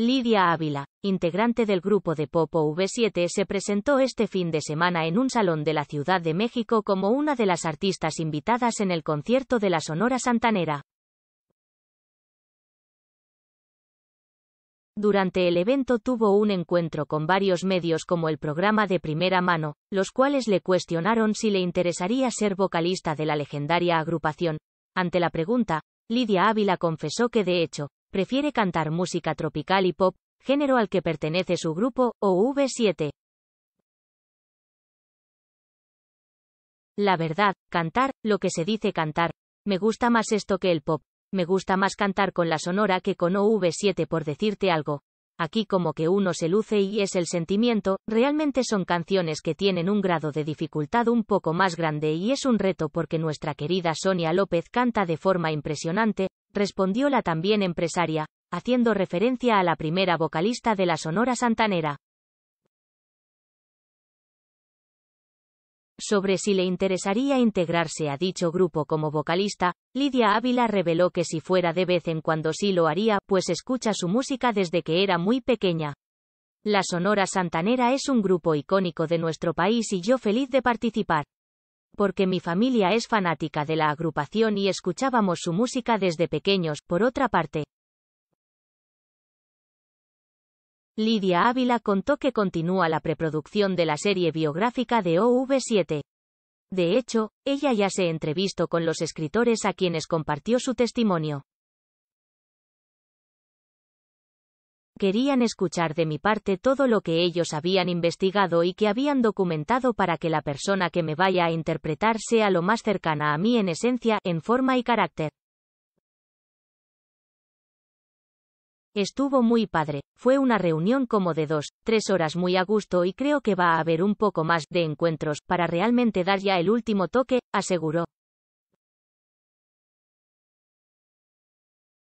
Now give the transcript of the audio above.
Lidia Ávila, integrante del grupo de Popo V7, se presentó este fin de semana en un salón de la Ciudad de México como una de las artistas invitadas en el concierto de la Sonora Santanera. Durante el evento tuvo un encuentro con varios medios como el programa de primera mano, los cuales le cuestionaron si le interesaría ser vocalista de la legendaria agrupación. Ante la pregunta, Lidia Ávila confesó que de hecho, prefiere cantar música tropical y pop, género al que pertenece su grupo, OV7. La verdad, cantar, lo que se dice cantar. Me gusta más esto que el pop. Me gusta más cantar con la sonora que con OV7 por decirte algo. Aquí como que uno se luce y es el sentimiento, realmente son canciones que tienen un grado de dificultad un poco más grande y es un reto porque nuestra querida Sonia López canta de forma impresionante, respondió la también empresaria, haciendo referencia a la primera vocalista de la Sonora Santanera. Sobre si le interesaría integrarse a dicho grupo como vocalista, Lidia Ávila reveló que si fuera de vez en cuando sí lo haría, pues escucha su música desde que era muy pequeña. La Sonora Santanera es un grupo icónico de nuestro país y yo feliz de participar porque mi familia es fanática de la agrupación y escuchábamos su música desde pequeños, por otra parte. Lidia Ávila contó que continúa la preproducción de la serie biográfica de OV7. De hecho, ella ya se entrevistó con los escritores a quienes compartió su testimonio. querían escuchar de mi parte todo lo que ellos habían investigado y que habían documentado para que la persona que me vaya a interpretar sea lo más cercana a mí en esencia, en forma y carácter. Estuvo muy padre, fue una reunión como de dos, tres horas muy a gusto y creo que va a haber un poco más de encuentros, para realmente dar ya el último toque, aseguró.